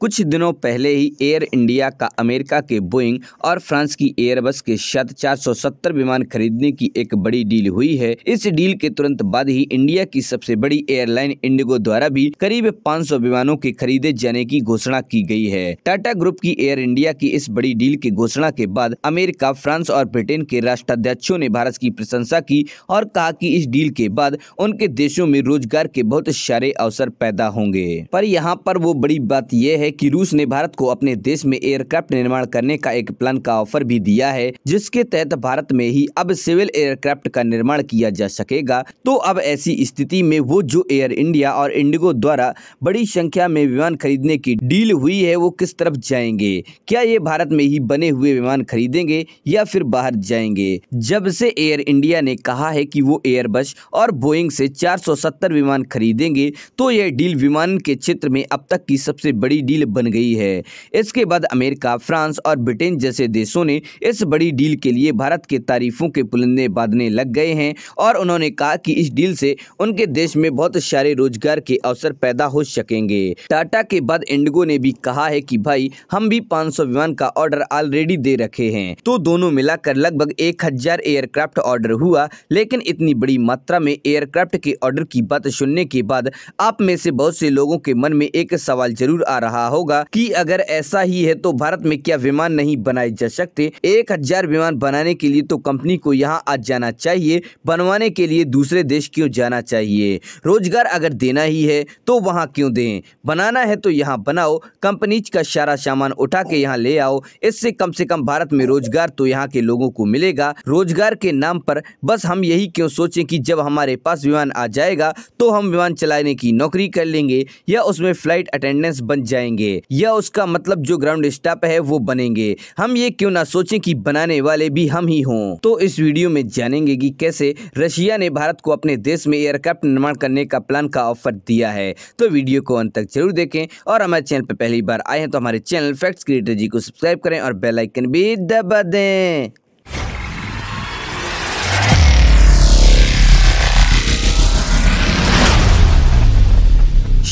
कुछ दिनों पहले ही एयर इंडिया का अमेरिका के बोइंग और फ्रांस की एयरबस के साथ 470 विमान खरीदने की एक बड़ी डील हुई है इस डील के तुरंत बाद ही इंडिया की सबसे बड़ी एयरलाइन इंडिगो द्वारा भी करीब 500 विमानों के खरीदे जाने की घोषणा की गई है टाटा ग्रुप की एयर इंडिया की इस बड़ी डील की घोषणा के बाद अमेरिका फ्रांस और ब्रिटेन के राष्ट्राध्यक्षों ने भारत की प्रशंसा की और कहा की इस डील के बाद उनके देशों में रोजगार के बहुत सारे अवसर पैदा होंगे पर यहाँ पर वो बड़ी बात यह है है कि रूस ने भारत को अपने देश में एयरक्राफ्ट निर्माण करने का एक प्लान का ऑफर भी दिया है जिसके तहत भारत में ही अब सिविल एयरक्राफ्ट का निर्माण किया जा सकेगा तो अब ऐसी स्थिति में वो जो एयर इंडिया और इंडिगो द्वारा बड़ी संख्या में विमान खरीदने की डील हुई है वो किस तरफ जाएंगे क्या ये भारत में ही बने हुए विमान खरीदेंगे या फिर बाहर जाएंगे जब से एयर इंडिया ने कहा है कि वो एयरबस और बोइंग से 470 विमान खरीदेंगे तो यह डील विमान के क्षेत्र में अब तक की सबसे बड़ी डील डील बन गई है इसके बाद अमेरिका फ्रांस और ब्रिटेन जैसे देशों ने इस बड़ी डील के लिए भारत के तारीफों के पुलंदे बांधने लग गए हैं और उन्होंने कहा कि इस डील से उनके देश में बहुत सारे रोजगार के अवसर पैदा हो सकेंगे टाटा के बाद इंडिगो ने भी कहा है कि भाई हम भी 500 विमान का ऑर्डर ऑलरेडी दे रखे हैं तो दोनों मिलाकर लगभग 1000 एयरक्राफ्ट ऑर्डर हुआ लेकिन इतनी बड़ी मात्रा में एयरक्राफ्ट के ऑर्डर की बात सुनने के बाद आप में से बहुत से लोगों के मन में एक सवाल जरूर आ रहा रहा होगा कि अगर ऐसा ही है तो भारत में क्या विमान नहीं बनाए जा सकते एक हजार विमान बनाने के लिए तो कंपनी को यहाँ आज जाना चाहिए बनवाने के लिए दूसरे देश क्यों जाना चाहिए रोजगार अगर देना ही है तो वहाँ क्यों दे बनाना है तो यहाँ बनाओ कंपनी का सारा सामान उठा के यहाँ ले आओ इससे कम से कम भारत में रोजगार तो यहाँ के लोगों को मिलेगा रोजगार के नाम पर बस हम यही क्यों सोचें कि जब हमारे पास विमान आ जाएगा तो हम विमान चलाने की नौकरी कर लेंगे या उसमें फ्लाइट अटेंडेंस बन जाएंगे बनेंगे या उसका मतलब जो ग्राउंड स्टाफ है वो बनेंगे हम ये क्यों ना सोचें कि बनाने वाले भी हम ही हों तो इस वीडियो में जानेंगे कि कैसे रशिया ने भारत को अपने देश में एयरक्राफ्ट निर्माण करने का प्लान का ऑफर दिया है तो वीडियो को अंत तक जरूर देखें और हमारे चैनल पर पहली बार आए हैं तो हमारे चैनल फैक्ट्स क्रिएटर जी को सब्सक्राइब करें और बेलाइकन भी दबा दें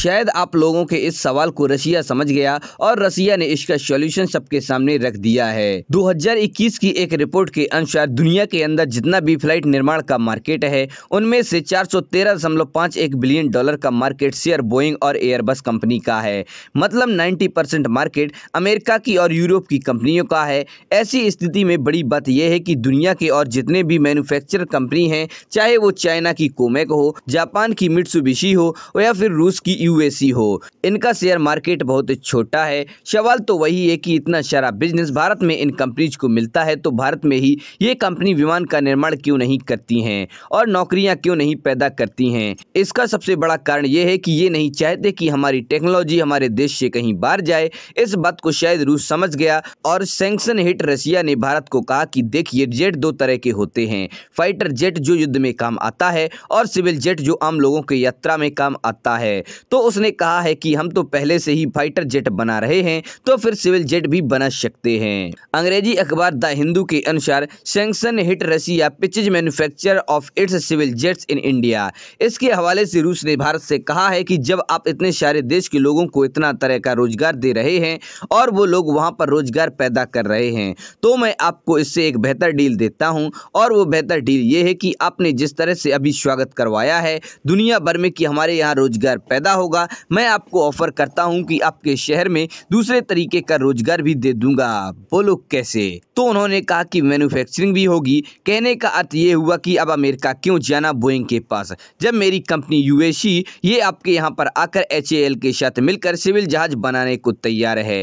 शायद आप लोगों के इस सवाल को रशिया समझ गया और रशिया ने इसका सोल्यूशन सबके सामने रख दिया है 2021 की एक रिपोर्ट के अनुसार दुनिया के अंदर जितना भी फ्लाइट निर्माण का मार्केट है उनमें से चार बिलियन डॉलर का मार्केट शेयर बोइंग और एयरबस कंपनी का है मतलब 90 परसेंट मार्केट अमेरिका की और यूरोप की कंपनियों का है ऐसी स्थिति में बड़ी बात यह है कि दुनिया के और जितने भी मैन्युफैक्चरर कंपनी हैं चाहे वो चाइना की कोमेक हो जापान की मिट्सुबिशी हो या फिर रूस की यू यूएसी हो इनका शेयर मार्केट बहुत छोटा है सवाल तो वही है कि इतना सारा बिजनेस भारत में इन कंपनीज को मिलता है तो भारत में ही ये कंपनी विमान का निर्माण क्यों नहीं करती हैं और नौकरियां क्यों नहीं पैदा करती हैं इसका सबसे बड़ा कारण ये है कि ये नहीं चाहते कि हमारी टेक्नोलॉजी हमारे देश से कहीं बाहर जाए इस बात को शायद रूस समझ गया और सेंक्शन हिट रशिया ने भारत को कहा कि देखिए जेट दो तरह के होते हैं फाइटर जेट जो युद्ध में काम आता है और सिविल जेट जो आम लोगों की यात्रा में काम आता है तो तो उसने कहा है कि हम तो पहले से ही फाइटर जेट बना रहे हैं तो फिर सिविल जेट भी बना सकते हैं अंग्रेजी अखबार द हिंदू के अनुसार sanction hit Russia pitches manufacture of its civil jets in India इसके हवाले से रूस ने भारत से कहा है कि जब आप इतने सारे देश के लोगों को इतना तरह का रोजगार दे रहे हैं और वो लोग वहाँ पर रोजगार पैदा कर रहे हैं तो मैं आपको इससे एक बेहतर डील देता हूँ और वो बेहतर डील ये है कि आपने जिस तरह से अभी स्वागत करवाया है दुनिया भर में कि हमारे यहाँ रोजगार पैदा हो होगा मैं आपको ऑफ़र करता हूँ कि आपके शहर में दूसरे तरीके का रोजगार भी दे दूंगा बोलो कैसे तो उन्होंने कहा कि मैन्युफैक्चरिंग भी होगी कहने का अर्थ ये हुआ कि अब अमेरिका क्यों जाना बोइंग के पास जब मेरी कंपनी यूएसी ये आपके यहाँ पर आकर एच के साथ मिलकर सिविल जहाज बनाने को तैयार है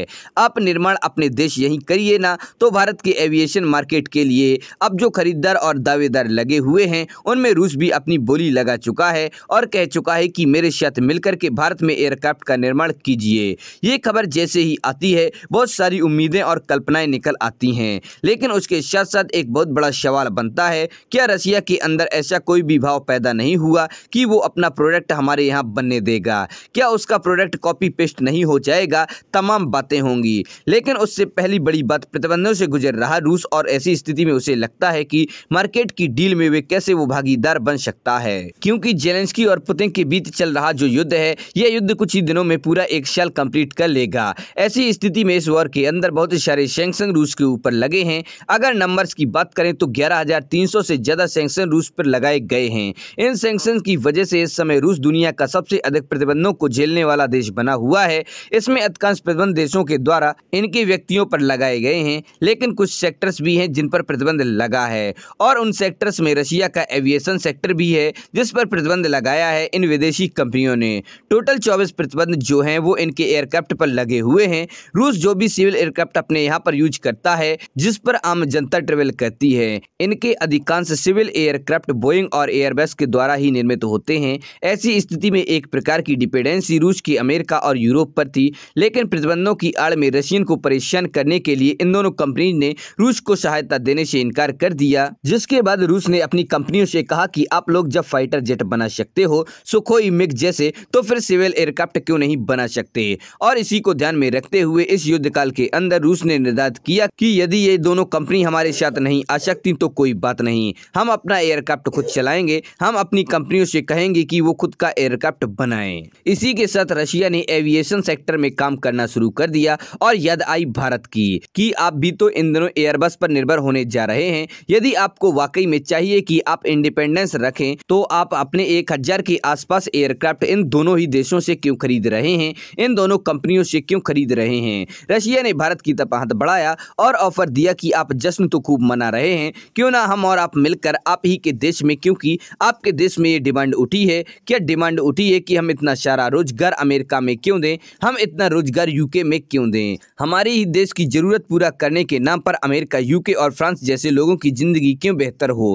आप निर्माण अपने देश यहीं करिए ना तो भारत के एविएशन मार्केट के लिए अब जो खरीदार और दावेदार लगे हुए हैं उनमें रूस भी अपनी बोली लगा चुका है और कह चुका है कि मेरे साथ मिलकर के भारत में एयरक्राफ्ट का निर्माण कीजिए ये खबर जैसे ही आती है बहुत सारी उम्मीदें और कल्पनाएं निकल आती हैं लेकिन उसके साथ साथ एक बहुत बड़ा सवाल बनता है क्या रसिया के अंदर ऐसा कोई भी भाव पैदा नहीं हुआ कि वो अपना प्रोडक्ट हमारे यहाँ बनने देगा क्या उसका प्रोडक्ट कॉपी पेस्ट नहीं हो जाएगा तमाम बातें होंगी लेकिन उससे पहली बड़ी बात प्रतिबंधों से गुजर रहा रूस और ऐसी स्थिति में उसे लगता है कि मार्केट की डील में वे कैसे वो भागीदार बन सकता है क्योंकि जेलेंस्की और पुतिन के बीच चल रहा जो युद्ध है यह युद्ध कुछ ही दिनों में पूरा एक साल कंप्लीट कर लेगा ऐसी स्थिति में इस वॉर के अंदर बहुत सारे सैंक्शन रूस के ऊपर लगे हैं अगर नंबर्स की बात करें तो 11,300 से ज़्यादा सैंक्शन रूस पर लगाए गए हैं इन सैंक्शन की वजह से इस समय रूस दुनिया का सबसे अधिक प्रतिबंधों को झेलने वाला देश बना हुआ है इसमें अधिकांश प्रतिबंध देशों के द्वारा इनके व्यक्तियों पर लगाए गए हैं लेकिन कुछ सेक्टर्स भी हैं जिन पर प्रतिबंध लगा है और उन सेक्टर्स में रशिया का एविएशन सेक्टर भी है जिस पर प्रतिबंध लगाया है इन विदेशी कंपनियों ने टोटल चौबीस प्रतिबंध जो हैं वो इनके एयरक्राफ्ट पर लगे हुए हैं रूस जो भी सिविल एयरक्राफ्ट अपने यहाँ पर यूज करता है जिस पर आम जनता ट्रेवल करती है इनके अधिकांश सिविल एयरक्राफ्ट बोइंग और एयरबस के द्वारा ही निर्मित होते हैं ऐसी स्थिति में एक प्रकार की डिपेंडेंसी रूस की अमेरिका और यूरोप पर थी लेकिन प्रतिबंधों की आड़ में रशियन को परेशान करने के लिए इन दोनों कंपनी ने रूस को सहायता देने से इनकार कर दिया जिसके बाद रूस ने अपनी कंपनियों से कहा कि आप लोग जब फाइटर जेट बना सकते हो सुखोई मिग जैसे तो फिर सिविल एयरक्राफ्ट क्यों नहीं बना सकते और इसी को ध्यान में रखते हुए इस युद्ध काल के अंदर रूस ने निर्धारित किया कि यदि ये दोनों कंपनी हमारे साथ नहीं आ सकती तो कोई बात नहीं हम अपना एयरक्राफ्ट खुद चलाएंगे हम अपनी कंपनियों से कहेंगे कि वो खुद का एयरक्राफ्ट बनाएं इसी के साथ रशिया ने एविएशन सेक्टर में काम करना शुरू कर दिया और याद आई भारत की कि आप भी तो इन दोनों एयरबस पर निर्भर होने जा रहे हैं यदि आपको वाकई में चाहिए कि आप इंडिपेंडेंस रखें तो आप अपने एक हजार के आसपास एयरक्राफ्ट इन दोनों ही देशों से क्यों खरीद रहे हैं इन दोनों कंपनियों से क्यों खरीद रहे हैं रशिया ने भारत की तपाहत बढ़ाया और ऑफर दिया कि आप जश्न तो खूब मना रहे हैं क्यों ना हम और आप मिलकर आप ही के देश में क्योंकि आपके देश में ये डिमांड उठी है क्या डिमांड उठी है कि हम इतना सारा रोजगार अमेरिका में क्यों दें हम इतना रोजगार यूके में क्यों दें हमारे ही देश की ज़रूरत पूरा करने के नाम पर अमेरिका यूके और फ्रांस जैसे लोगों की ज़िंदगी क्यों बेहतर हो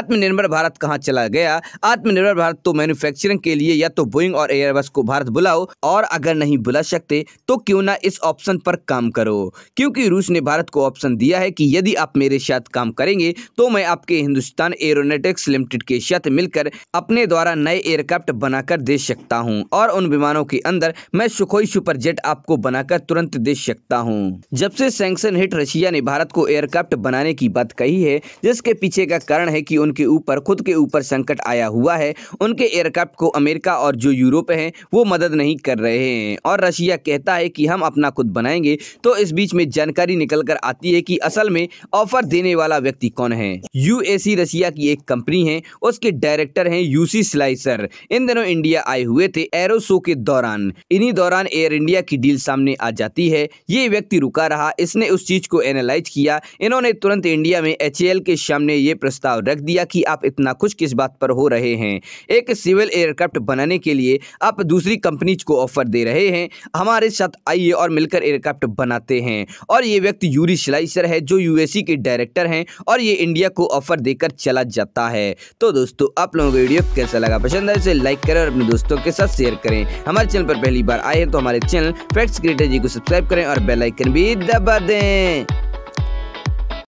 आत्मनिर्भर भारत कहाँ चला गया आत्मनिर्भर भारत तो मैन्युफैक्चरिंग के लिए या तो बोइंग और एयरबस कांग्रेस को भारत बुलाओ और अगर नहीं बुला सकते तो क्यों ना इस ऑप्शन पर काम करो क्योंकि रूस ने भारत को ऑप्शन दिया है कि यदि आप मेरे साथ काम करेंगे तो मैं आपके हिंदुस्तान एरोनेटिक्स लिमिटेड के साथ मिलकर अपने द्वारा नए एयरक्राफ्ट बनाकर दे सकता हूँ और उन विमानों के अंदर मैं सुखोई सुपर जेट आपको बनाकर तुरंत दे सकता हूँ जब से सैंक्शन हिट रशिया ने भारत को एयरक्राफ्ट बनाने की बात कही है जिसके पीछे का कारण है कि उनके ऊपर खुद के ऊपर संकट आया हुआ है उनके एयरक्राफ्ट को अमेरिका और जो यूरोप है हैं वो मदद नहीं कर रहे हैं और रशिया कहता है कि हम अपना खुद बनाएंगे तो इस बीच में जानकारी निकल कर आती है कि असल में ऑफर देने वाला व्यक्ति कौन है यूएसी रशिया की एक कंपनी है उसके डायरेक्टर हैं यूसी स्लाइसर इन दिनों इंडिया आए हुए थे एरो शो के दौरान इन्हीं दौरान एयर इंडिया की डील सामने आ जाती है ये व्यक्ति रुका रहा इसने उस चीज को एनालाइज किया इन्होंने तुरंत इंडिया में एच के सामने ये प्रस्ताव रख दिया कि आप इतना खुश किस बात पर हो रहे हैं एक सिविल एयरक्राफ्ट बनाने के लिए आप आप दूसरी कंपनी को ऑफर दे रहे हैं हमारे साथ आइए और मिलकर एयरक्राफ्ट बनाते हैं और ये व्यक्ति यूरी स्लाइसर है जो यूएससी के डायरेक्टर हैं और ये इंडिया को ऑफर देकर चला जाता है तो दोस्तों आप लोगों को वीडियो कैसा लगा पसंद है तो इसे लाइक करें और अपने दोस्तों के साथ शेयर करें हमारे चैनल पर पहली बार आए हैं तो हमारे चैनल फैक्ट्स क्रिएटर जी को सब्सक्राइब करें और बेलाइकन भी दबा दें